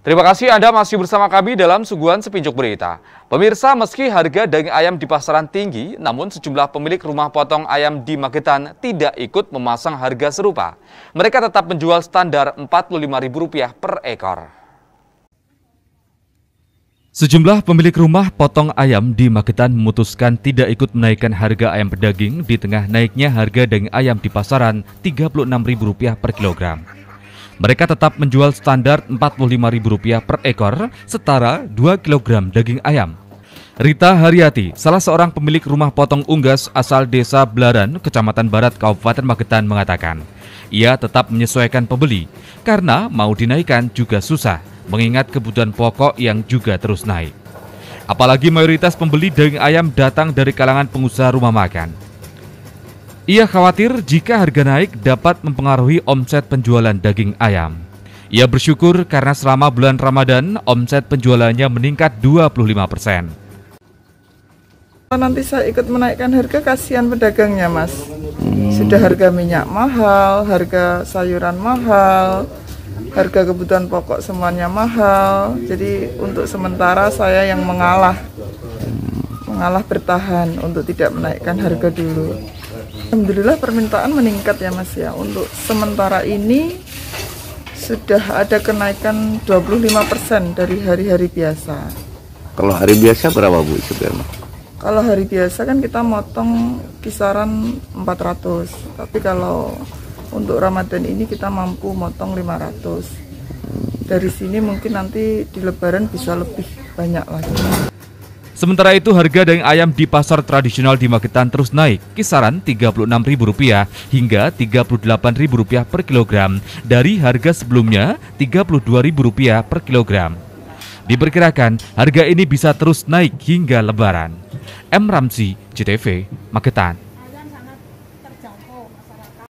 Terima kasih Anda masih bersama kami dalam Suguhan Sepinjuk Berita. Pemirsa, meski harga daging ayam di pasaran tinggi, namun sejumlah pemilik rumah potong ayam di Magetan tidak ikut memasang harga serupa. Mereka tetap menjual standar Rp45.000 per ekor. Sejumlah pemilik rumah potong ayam di Magetan memutuskan tidak ikut menaikkan harga ayam pedaging di tengah naiknya harga daging ayam di pasaran Rp36.000 per kilogram. Mereka tetap menjual standar Rp45.000 per ekor, setara 2 kg daging ayam. Rita Haryati, salah seorang pemilik rumah potong unggas asal desa Blaran, Kecamatan Barat, Kabupaten Magetan mengatakan, ia tetap menyesuaikan pembeli karena mau dinaikkan juga susah, mengingat kebutuhan pokok yang juga terus naik. Apalagi mayoritas pembeli daging ayam datang dari kalangan pengusaha rumah makan. Ia khawatir jika harga naik dapat mempengaruhi omset penjualan daging ayam. Ia bersyukur karena selama bulan Ramadan, omset penjualannya meningkat 25 persen. Nanti saya ikut menaikkan harga, kasihan pedagangnya mas. Sudah harga minyak mahal, harga sayuran mahal, harga kebutuhan pokok semuanya mahal. Jadi untuk sementara saya yang mengalah malah bertahan untuk tidak menaikkan harga dulu. Alhamdulillah permintaan meningkat ya Mas ya. Untuk sementara ini sudah ada kenaikan 25% dari hari-hari biasa. Kalau hari biasa berapa Bu sebenarnya? Kalau hari biasa kan kita motong kisaran 400, tapi kalau untuk Ramadan ini kita mampu motong 500. Dari sini mungkin nanti di lebaran bisa lebih banyak lagi. Sementara itu harga daging ayam di pasar tradisional di Magetan terus naik kisaran Rp36.000 hingga Rp38.000 per kilogram dari harga sebelumnya Rp32.000 per kilogram. Diperkirakan harga ini bisa terus naik hingga lebaran. M Ramsi, JTV, Magetan.